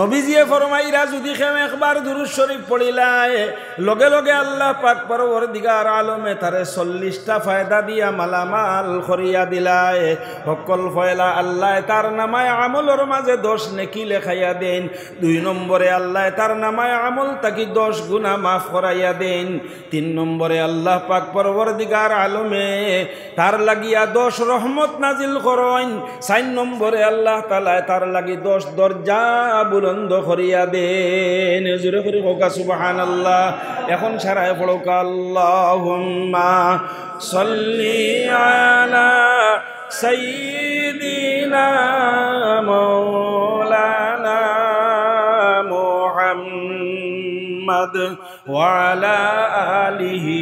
নবীজিয়ে ফরমাইরা যদি খেম একবার দুরু শরীফ পড়িলায় লগে লগে আল্লাহ পাক পরবর দিগার আলমে তারে চল্লিশটা ফায়দা দিয়া মালামাল খরিয়া দিলায় সকল ফয়লা আল্লাহ তার নামায় আমলর মাঝে দশ নেকি লেখাইয়া দেন দুই নম্বরে আল্লাহ তার নামায় আমল তাকি দশ গুণা মাফ করাইয়া দেন তিন নম্বরে আল্লাহ পাক পরবর দিগার আলমে তার লাগিয়া দশ রহমত নাজিল করেন চার নম্বরে আল্লাহ তালায় তার লাগি দশ দরজা বুলন্দ করিয়া দেন জোরে করে হোকা সুবাহান আল্লাহ এখন সারায় পড়ক আল্লাহ সল্লি আলা সঈদিনা মৌলানা মোহাম্মদ ওয়ালা আলিহি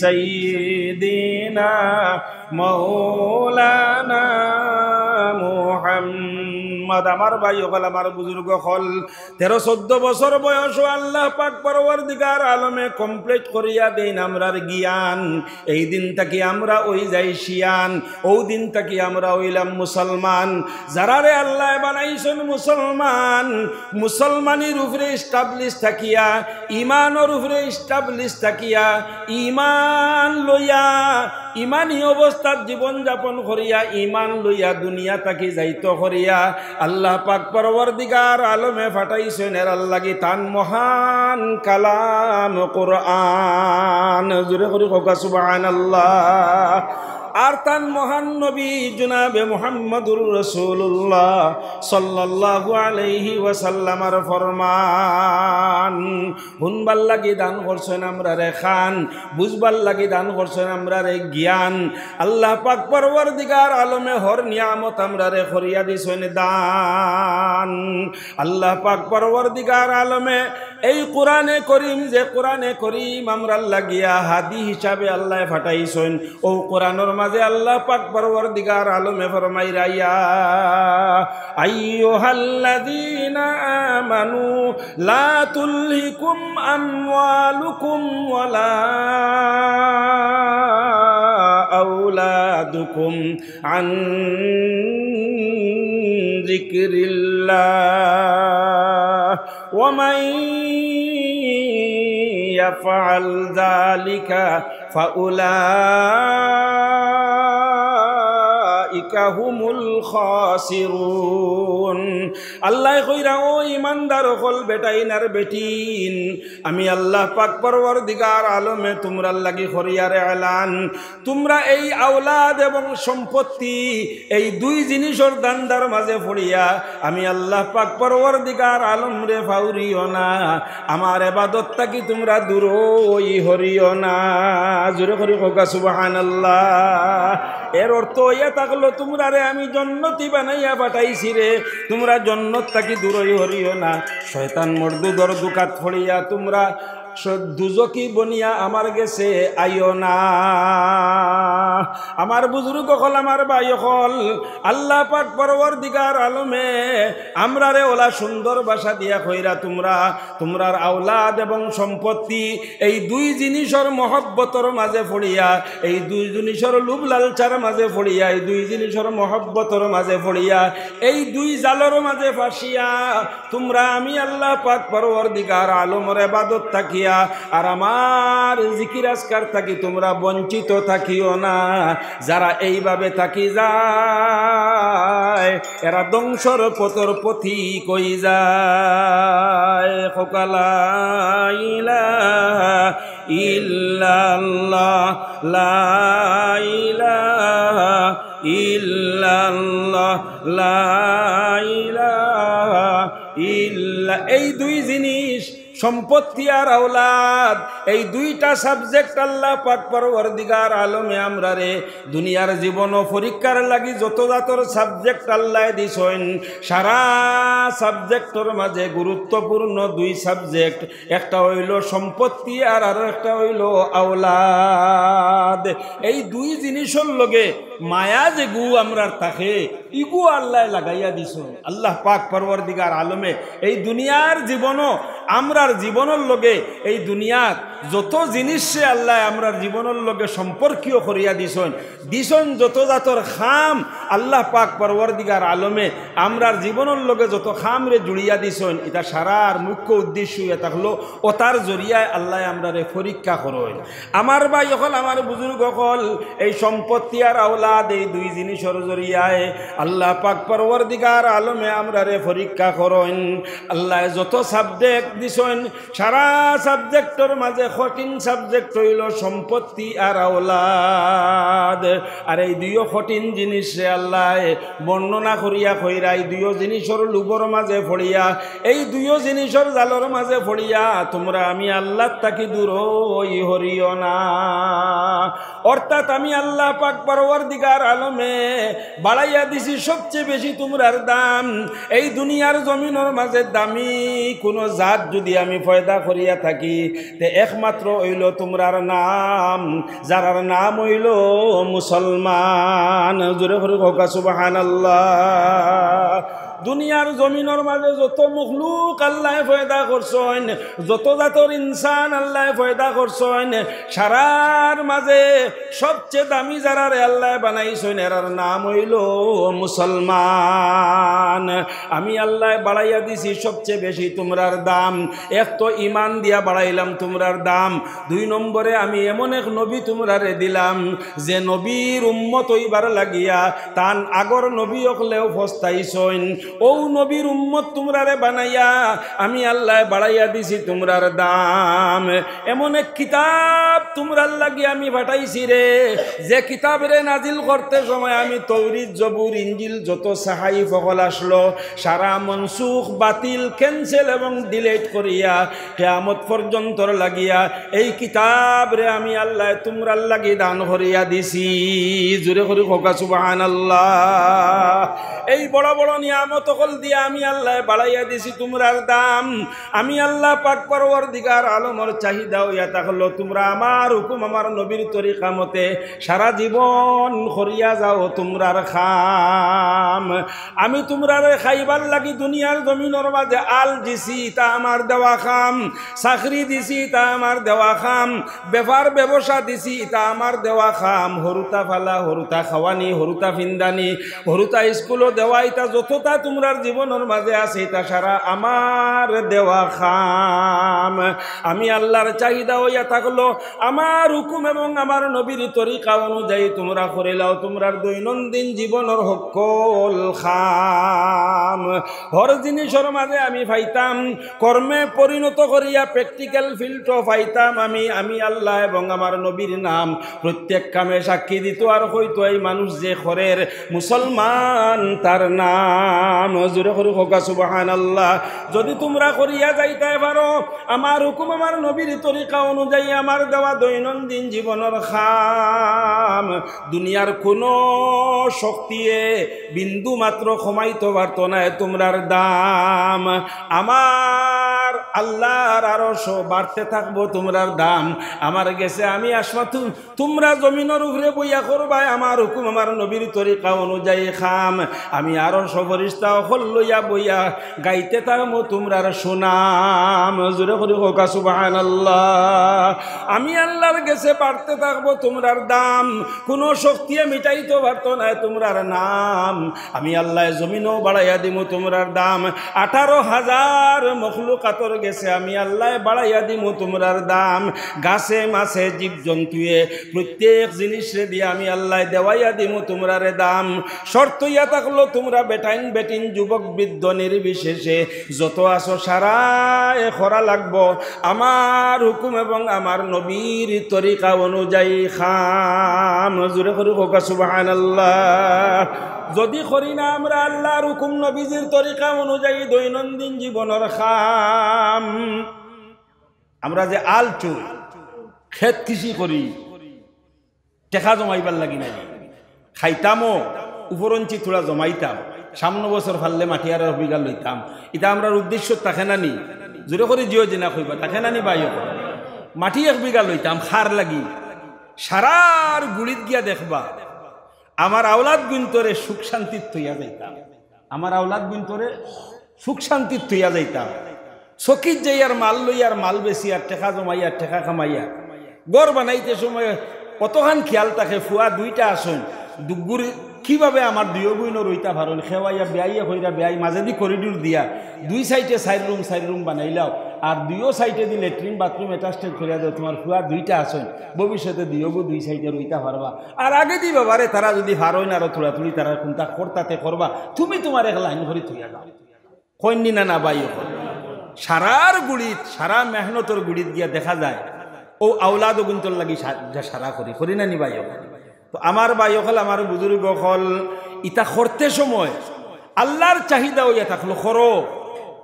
সঈদিনা মৌলানা মোহাম্মদ উম্মাদ আমার ভাই ওখানে আমার বুজুর্গ হল তেরো চোদ্দ বছর বয়স আল্লাহ পাক পরবর দিকার আলমে কমপ্লিট করিয়া দেন আমরার জ্ঞান এই দিন থাকি আমরা ওই যাই শিয়ান ওই দিন থাকি আমরা ওইলাম মুসলমান যারা রে আল্লাহ বানাইছেন মুসলমান মুসলমানের উপরে স্টাবলিশ থাকিয়া ইমানের উপরে স্টাবলিশ থাকিয়া ইমান লইয়া ইমানই অবস্থাত জীবন যাপন করিয়া ইমান লইয়া দুনিয়া তাকে যাইত করিয়া আল্লাহ পাক পরবর্দিগার আলমে ফাটাইছেন এর আল্লাগি তান মহান কালাম কোরআন জুড়ে করি কোকা সুবাহ আল্লাহ আর তান মহান নবী জুনাবে মোহাম্মদুর রসুল্লাহ সাল্লাহ আলহি ওয়াসাল্লামার ফরমান হুনবার লাগি দান করছেন আমরা রে খান বুঝবার লাগি দান করছেন আমরা রে জ্ঞান আল্লাহ পাক পরবর দিগার আলমে হর নিয়ামত আমরা রে হরিয়া দিছেন দান আল্লাহ পাক পরবর দিগার আলমে এই কোরআনে করিম যে কোরআনে করিম আমরা লাগিয়া হাদি হিসাবে আল্লাহ ফাটাইছেন ও কোরআনর মাঝে আল্লাহ পাক বরবর দিগার আলমে ফরমাই রাইয়া আইয়ুহাল্লাযীনা আমানু লা তুলহিকুম আমওয়ালুকুম ওয়ালা আউলাদুকুম আন জিকরিল্লাহ ওয়া মাই يفعل ذلك উলাইকা হুমুল খাসিরুন আল্লাহ কইরা ও ইমানদার হল বেটাইনার বেটিন আমি আল্লাহ পাক পরবর্দিগার আলমে তোমরা লাগি হরিয়ারে আলান তোমরা এই আওলাদ এবং সম্পত্তি এই দুই জিনিসের দান্দার মাঝে পড়িয়া আমি আল্লাহ পাক পরবর্দিগার আলম রে ফাউরিও না আমার এবাদতটা কি তোমরা দূর ওই হরিও না জোরে করি হোক সুবাহান আল্লাহ এর অর্থ ইয়া থাকলো তোমরা রে আমি জন্নতি বানাইয়া পাঠাইছি রে তোমরা জন্নত থাকি দূরই হরিও না শয়তান মর্দুদর দুকাত ফড়িয়া তোমরা দুজকি বনিয়া আমার গেছে আইও না আমার বুজুর্গ হল আমার ভাই হল আল্লাহ পাক পরবর দিগার আলমে আমরা রে ওলা সুন্দর বাসা দিয়া কইরা তোমরা তোমরার আওলাদ এবং সম্পত্তি এই দুই জিনিসের মহব্বতর মাঝে ফড়িয়া এই দুই জিনিসের লুব লালচার মাঝে ফড়িয়া এই দুই জিনিসের মহব্বতর মাঝে ফড়িয়া এই দুই জালর মাঝে ফাঁসিয়া তোমরা আমি আল্লাহ পাক পরবর দিগার আলমর এবাদত থাকি দিয়া আর আমার জিকির আজকার থাকি তোমরা বঞ্চিত থাকিও না যারা এইভাবে থাকি যায় এরা ধ্বংসর পতর পথি কই যায় খোকালাইলা ইল্লাল্লাহ লাইলা ইল্লাল্লাহ লাইলা ইল্লা এই দুই জিনিস সম্পত্তি আর আওলাদ এই দুইটা সাবজেক্ট আল্লাহ পাক পরবর্দিগার আলমে আমরা রে দুনিয়ার জীবন পরীক্ষার লাগি যত জাতর সাবজেক্ট আল্লাহ দিছেন সারা সাবজেক্টর মাঝে গুরুত্বপূর্ণ দুই সাবজেক্ট একটা হইল সম্পত্তি আর আর একটা হইল আওলাদ এই দুই জিনিসের লগে মায়া যে গু আমরা তাকে ইগু আল্লাহ লাগাইয়া দিছ আল্লাহ পাক পরবর্দিগার আলমে এই দুনিয়ার জীবনও আমরার জীবনের লগে এই দুনিয়াত যত জিনিস সে আল্লাহ আমরার জীবনের লগে সম্পর্কীয় করিয়া দিছন দিছন যত জাতর খাম আল্লাহ পাক পরবর্দিগার আলমে আমরার জীবনের লগে যত খামরে জুড়িয়া দিছন এটা সারার মুখ্য উদ্দেশ্য এটা হলো ও তার জরিয়ায় আল্লাহ আমরারে পরীক্ষা করেন আমার ভাই হল আমার বুজুর্গ হল এই সম্পত্তি আর আওলাদ এই দুই জিনিসের জরিয়ায় আল্লাহ পাক পরবর্দিগার আলমে আমরারে পরীক্ষা করেন আল্লাহ যত সাবজেক্ট দিছেন সারা সাবজেক্টর মাঝে কঠিন সাবজেক্ট হইল সম্পত্তি আর আওলাদ আর এই দুইও কঠিন জিনিস রে আল্লাহ বর্ণনা করিয়া খইরা এই দুইও জিনিসর লুবর মাঝে ফড়িয়া এই দুইও জিনিসর জালর মাঝে ফড়িয়া তোমরা আমি আল্লাহ তাকে দূর ওই হরিও না অর্থাৎ আমি আল্লাহ পাক পারোয়ার দিগার আলমে বাড়াইয়া দিছি সবচেয়ে বেশি তোমরার দাম এই দুনিয়ার জমিনর মাঝে দামি কোনো জাত যদি আমি ফয়দা করিয়া থাকি তে একমাত্র হইল তোমরার নাম যারার নাম হইল মুসলমান জোরে ভরে হকা সুবাহান আল্লাহ দুনিয়ার জমিনের মাঝে যত মুখলুক আল্লাহ ফয়দা করছেন যত জাতর ইনসান আল্লাহ ফয়দা করছেন সারার মাঝে সবচেয়ে দামি যারা রে আল্লাহ বানাইছেন এরার নাম হইল মুসলমান আমি আল্লাহ বাড়াইয়া দিছি সবচেয়ে বেশি তোমরার দাম এক তো ইমান দিয়া বাড়াইলাম তোমরার দাম দুই নম্বরে আমি এমন এক নবী তোমরারে দিলাম যে নবীর উম্মত হইবার লাগিয়া তান আগর নবী অকলেও ফস্তাইছেন ও নবীর উম্মত তোমরা রে বানাইয়া আমি আল্লাহ বাড়াইয়া দিছি তোমরার দাম এমন এক কিতাব তোমরার লাগিয়ে আমি পাঠাইছি রে যে কিতাব রে নাজিল করতে সময় আমি তৌরির জবুর ইঞ্জিল যত সাহাই ফকল আসলো সারা মনসুখ বাতিল ক্যান্সেল এবং ডিলেট করিয়া কেয়ামত পর্যন্ত লাগিয়া এই কিতাব রে আমি আল্লাহ তোমরার লাগি দান করিয়া দিছি জোরে করি খোকা সুবাহান আল্লাহ এই বড় বড় নিয়ামত কল দিয়ে আমি আল্লাহ বাড়াইয়া দিছি তোমরার দাম আমি আল্লাহ পাক পরবর দিগার আলমর চাহিদা হইয়া তাহলো তোমরা আমার হুকুম আমার নবীর তরিকা মতে সারা জীবন হরিয়া যাও তোমরার খাম আমি তোমরার খাইবার লাগি দুনিয়ার জমিনের মাঝে আল দিছি তা আমার দেওয়া খাম চাকরি দিছি তা আমার দেওয়া খাম ব্যাপার ব্যবসা দিছি তা আমার দেওয়া খাম হরুতা ফালা হরুতা খাওয়ানি হরুতা ফিন্দানি হরুতা স্কুলও দেওয়া এটা যতটা তোমরার জীবনের মাঝে আছে এটা সারা আমার দেওয়া খাম আমি আল্লাহর চাহিদা হইয়া থাকলো আমার হুকুম এবং আমার নবীর তরিকা অনুযায়ী তোমরা করে লাও তোমরার দৈনন্দিন জীবনের সকল খাম হর জিনিসের মাঝে আমি ফাইতাম কর্মে পরিণত করিয়া প্র্যাকটিক্যাল ফিল্ড ফাইতাম আমি আমি আল্লাহ এবং আমার নবীর নাম প্রত্যেক কামে সাক্ষী দিত আর হইতো এই মানুষ যে খরের মুসলমান তার নাম হজুরে করি হোকা সুবাহান আল্লাহ যদি তোমরা করিয়া যাইতে পারো আমার হুকুম আমার নবীর তরিকা অনুযায়ী আমার দেওয়া দৈনন্দিন জীবনের খাম দুনিয়ার কোনো শক্তিয়ে বিন্দু মাত্র ক্ষমাইতে পারত না তোমরার দাম আমার আল্লাহর আরো সো বাড়তে থাকবো তোমরার দাম আমার গেছে আমি আসমা তোমরা জমিনের উপরে বইয়া করবাই আমার হুকুম আমার নবীর তরিকা অনুযায়ী খাম আমি আরো সবরিস্তা হল লইয়া বইয়া গাইতে থাকবো তোমরার সুনাম জোরে করি হোকা সুবাহান আল্লাহ আমি আল্লাহর গেছে বাড়তে থাকবো তোমরার দাম কোনো শক্তি তো পারতো নাই তোমরার নাম আমি আল্লাহ জমিনও বাড়াইয়া দিব তোমরার দাম আঠারো হাজার মখলুকাতর গেছে আমি আল্লাহ বাড়াইয়া দিব তোমরার দাম গাছে মাছে জীবজন্তুয়ে প্রত্যেক জিনিসে দিয়ে আমি আল্লাহ দেওয়াইয়া দিব তোমরারে দাম শর্ত ইয়া থাকলো তোমরা বেটাইন বেটিন যুবক বৃদ্ধ নির্বিশেষে যত আসো সারা এ খরা লাগব আমার হুকুম এবং আমার নবীর তরিকা অনুযায়ী খাম জুড়ে করি হোক সুবাহ আল্লাহ যদি করি না আমরা আল্লাহ রুকুম নবীজির তরিকা অনুযায়ী দৈনন্দিন জীবনের খাম আমরা যে আলচু চুই খেত কৃষি করি টেকা জমাইবার লাগি নাই খাইতামও উপরঞ্চি থোড়া জমাইতাম সামনে বছর ফাললে আর বিঘা লইতাম এটা আমরা উদ্দেশ্য তাকে নানি জোরে করে জিও জেনা কইবা তাকে নানি বাইও মাটি এক বিঘা লইতাম খার লাগি সারার গুড়িত গিয়া দেখবা আমার আওলাদ গুন্তরে সুখ শান্তির তৈয়া যাইতাম আমার আওলাদ গুন্তরে সুখ শান্তির তৈয়া যাইতাম সখিত যাইয়ার মাল লইয়ার মাল আর টেকা জমাইয়া টেকা কামাইয়া গড় বানাইতে সময় কতখান খেয়াল থাকে ফুয়া দুইটা আসন দুগুর কিভাবে আমার দুই বইন রইতা ভারল খেওয়াইয়া বেয়াইয়া হইয়া বেয়াই মাঝে দি করিডোর দিয়া দুই সাইডে সাইড রুম সাইড রুম বানাইলাও আর দুইও সাইডে দি লেট্রিন বাথরুম অ্যাটাস্টেড করিয়া দাও তোমার খুয়া দুইটা আসন ভবিষ্যতে দুয়োগো দুই সাইডে রইতা ভারবা আর আগে দি বাবারে তারা যদি ভারইন আরো তুলি তারা কোনটা করতাতে করবা তুমি তোমার এক লাইন ভরি তুইয়া দাও কন্যি না না বাইও সারার গুড়িত সারা মেহনতর গুড়িত গিয়া দেখা যায় ও আওলাদ গুন্তর লাগি সারা করি করি না নিবাইও করি তো আমার ভাই হল আমার বুজুর্গ হল ইতা খরতে সময় আল্লাহর চাহিদা ওইয়া থাকলো খর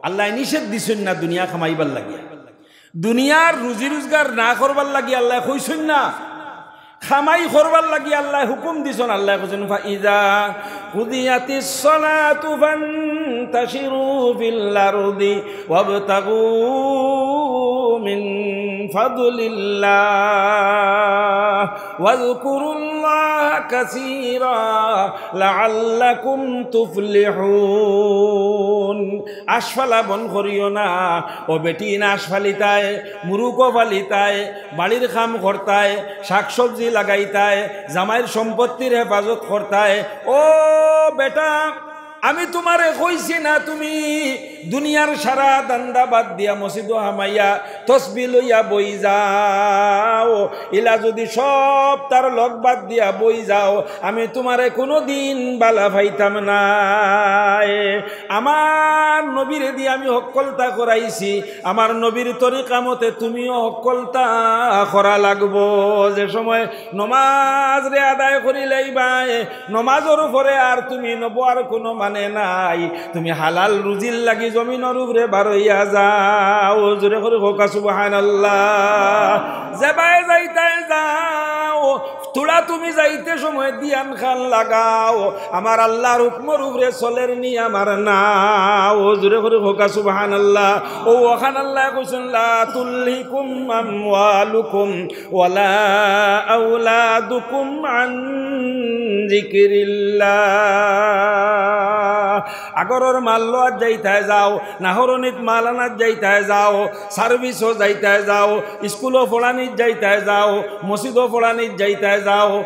আল্লাহ নিষেধ দিছেন না দুনিয়া খামাইবার লাগিয়া দুনিয়ার রুজি রোজগার না করবার লাগি আল্লাহ কইছেন না খামাই করবার লাগি আল্লাহ হুকুম দিছেন আল্লাহ কইছেন ফাইজা কুদিয়াতিস সালাতু ফান্তাশিরু ফিল আরদি ওয়াবতাগু من فضل الله واذكروا الله كثيرا لعلكم تفلحون আশফালা বন করিও না ও বেটি না আশফালিতায় মুরুকো ফালিতায় বাড়ির খাম করতায় শাকসবজি লাগাইতায় জামাইয়ের সম্পত্তির হেফাজত করতায় ও বেটা আমি তোমারে কইছি না তুমি দুনিয়ার সারা দান্দা বাদ দিয়া মসজিদ হামাইয়া তসবি লইয়া বই যাও ইলা যদি সব তার লগ বাদ দিয়া বই যাও আমি তোমারে কোনো দিন বালা ভাইতাম না আমার নবীর দিয়ে আমি হকলতা করাইছি আমার নবীর তরি কামতে তুমিও হকলতা করা লাগবো যে সময় নমাজ রে আদায় করিলেই বাই নমাজর উপরে আর তুমি নব আর কোনো মানে নাই তুমি হালাল রুজির লাগি জমিনের উপরে বারইয়া যাও জোরে করে হোকা সুবহানাল্লাহ আল্লাহ যাবাই যাইতাই যা তোলা তুমি যাইতে সময় দিয়ান খান লাগাও আমার আল্লাহর উপমর উপরে চলের নি আমার না ও জুড়ে করে হোকা সুবাহান আল্লাহ ও ওখান আল্লাহ কৈছেন লা তুল্লিকুম আমওয়ালুকুম ওয়ালা দুকুম আন জিকিরিল্লাহ আগরের মাল লোয়ার যাইতে যাও নাহরণিত মাল আনার যাইতে যাও সার্ভিসও যাইতে যাও স্কুলও ফোড়ানির যাইতে যাও মসজিদও ফোড়ানির যাইতে যাও